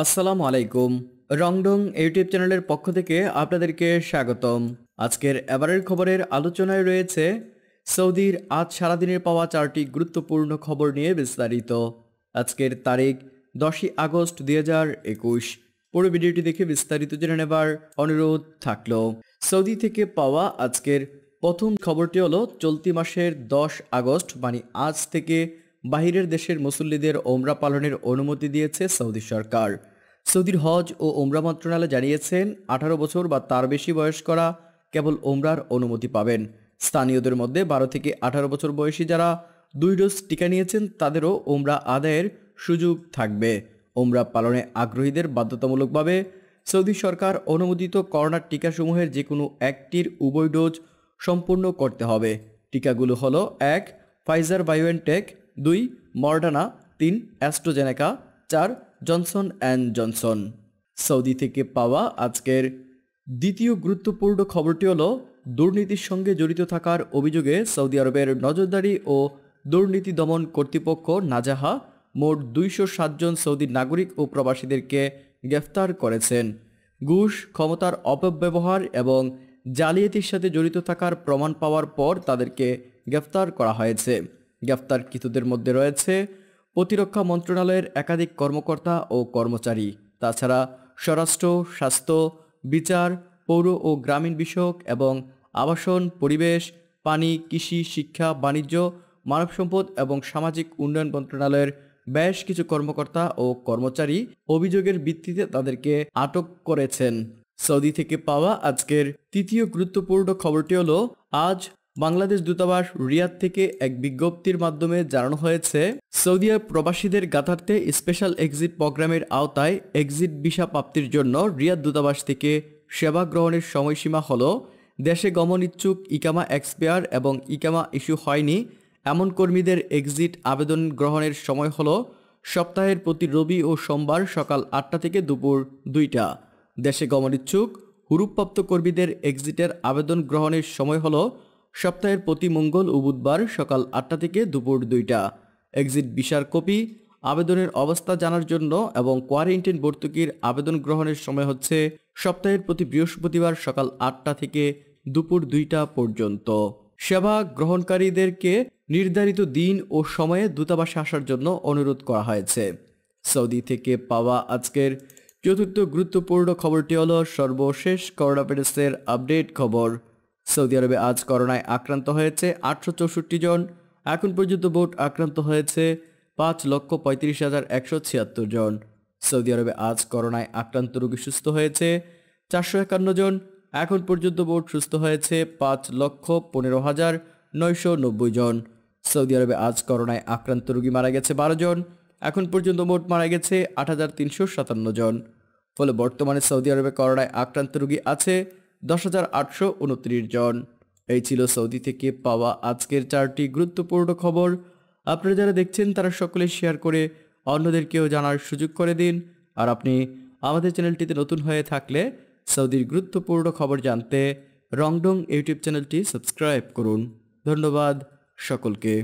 আসসালামু আলাইকুম রংডং ইউটিউব চ্যানেলের পক্ষ থেকে আপনাদেরকে স্বাগতম আজকের এবারের খবরের আলোচনায় রয়েছে সৌদির আজ সারাদিনের পাওয়া চারটি গুরুত্বপূর্ণ খবর নিয়ে বিস্তারিত আজকের তারিখ দশই আগস্ট দুই হাজার একুশ পুরো ভিডিওটি দেখে বিস্তারিত জেনে নেবার অনুরোধ থাকল সৌদি থেকে পাওয়া আজকের প্রথম খবরটি হলো চলতি মাসের দশ আগস্ট মানে আজ থেকে বাহিরের দেশের মুসল্লিদের ওমরা পালনের অনুমতি দিয়েছে সৌদি সরকার সৌদির হজ ও ওমরা মন্ত্রণালয় জানিয়েছেন আঠারো বছর বা তার বেশি বয়স করা কেবল ওমরার অনুমতি পাবেন স্থানীয়দের মধ্যে বারো থেকে আঠারো বছর বয়সী যারা দুই ডোজ টিকা নিয়েছেন তাদেরও ওমরা আদায়ের সুযোগ থাকবে ওমরা পালনে আগ্রহীদের বাধ্যতামূলকভাবে সৌদি সরকার অনুমোদিত করোনার টিকাসমূহের যে কোনো একটির উভয় ডোজ সম্পূর্ণ করতে হবে টিকাগুলো হলো এক ফাইজার বায়োএনটেক দুই মর্ডানা তিন অ্যাস্ট্রোজেনেকা চার জনসন অ্যান্ড জনসন সৌদি থেকে পাওয়া আজকের দ্বিতীয় গুরুত্বপূর্ণ খবরটি হল দুর্নীতির সঙ্গে জড়িত থাকার অভিযোগে সৌদি আরবের নজরদারি ও দুর্নীতি দমন কর্তৃপক্ষ নাজাহা মোট দুইশো সাতজন সৌদি নাগরিক ও প্রবাসীদেরকে গ্রেফতার করেছেন ঘুষ ক্ষমতার অপব্যবহার এবং জালিয়াতির সাথে জড়িত থাকার প্রমাণ পাওয়ার পর তাদেরকে গ্রেফতার করা হয়েছে গ্রেফতারকৃতদের মধ্যে রয়েছে প্রতিরক্ষা মন্ত্রণালয়ের একাধিক কর্মকর্তা ও কর্মচারী তাছাড়া স্বরাষ্ট্র স্বাস্থ্য বিচার পৌর ও গ্রামীণ বিষয়ক এবং আবাসন পরিবেশ পানি কৃষি শিক্ষা বাণিজ্য মানব সম্পদ এবং সামাজিক উন্নয়ন মন্ত্রণালয়ের বেশ কিছু কর্মকর্তা ও কর্মচারী অভিযোগের ভিত্তিতে তাদেরকে আটক করেছেন সৌদি থেকে পাওয়া আজকের তৃতীয় গুরুত্বপূর্ণ খবরটি হল আজ বাংলাদেশ দূতাবাস রিয়াদ থেকে এক বিজ্ঞপ্তির মাধ্যমে জানানো হয়েছে সৌদি আরব প্রবাসীদের গাথার্থে স্পেশাল এক্সিট প্রোগ্রামের আওতায় এক্সিট ভিসা প্রাপ্তির জন্য রিয়াদ দূতাবাস থেকে সেবা গ্রহণের সময়সীমা হল দেশে গমন ইচ্ছুক ইকামা এক্সপেয়ার এবং ইকামা ইস্যু হয়নি এমন কর্মীদের এক্সিট আবেদন গ্রহণের সময় হল সপ্তাহের প্রতি রবি ও সোমবার সকাল আটটা থেকে দুপুর দুইটা দেশে গমন ইচ্ছুক হুরুপ্রাপ্ত কর্মীদের এক্সিটের আবেদন গ্রহণের সময় হলো সপ্তাহের প্রতি মঙ্গল ও বুধবার সকাল আটটা থেকে দুপুর দুইটা এক্সিট বিশার কপি আবেদনের অবস্থা জানার জন্য এবং কোয়ারেন্টাইন ভর্তুকির আবেদন গ্রহণের সময় হচ্ছে সপ্তাহের প্রতি বৃহস্পতিবার সকাল আটটা থেকে দুপুর দুইটা পর্যন্ত সেবা গ্রহণকারীদেরকে নির্ধারিত দিন ও সময়ে দূতাবাসে আসার জন্য অনুরোধ করা হয়েছে সৌদি থেকে পাওয়া আজকের চতুর্থ গুরুত্বপূর্ণ খবরটি হল সর্বশেষ করোনা ভাইরাসের আপডেট খবর সৌদি আরবে আজ করোনায় আক্রান্ত হয়েছে আটশো চৌষট্টি জন এখন পর্যন্ত ভোট আক্রান্ত হয়েছে পাঁচ লক্ষ পঁয়ত্রিশ হাজার একশো ছিয়াত্তর জন সৌদি আরবে আজ করোনায় আক্রান্ত রোগী সুস্থ হয়েছে চারশো একান্ন জন এখন পর্যন্ত বোট সুস্থ হয়েছে পাঁচ লক্ষ পনেরো হাজার নয়শো নব্বই জন সৌদি আরবে আজ করোনায় আক্রান্ত রোগী মারা গেছে বারো জন এখন পর্যন্ত মোট মারা গেছে আট হাজার তিনশো সাতান্ন জন ফলে বর্তমানে সৌদি আরবে করোনায় আক্রান্ত রোগী আছে দশ জন এই ছিল সৌদি থেকে পাওয়া আজকের চারটি গুরুত্বপূর্ণ খবর আপনারা যারা দেখছেন তারা সকলে শেয়ার করে অন্যদেরকেও জানার সুযোগ করে দিন আর আপনি আমাদের চ্যানেলটিতে নতুন হয়ে থাকলে সৌদির গুরুত্বপূর্ণ খবর জানতে রংডং ইউটিউব চ্যানেলটি সাবস্ক্রাইব করুন ধন্যবাদ সকলকে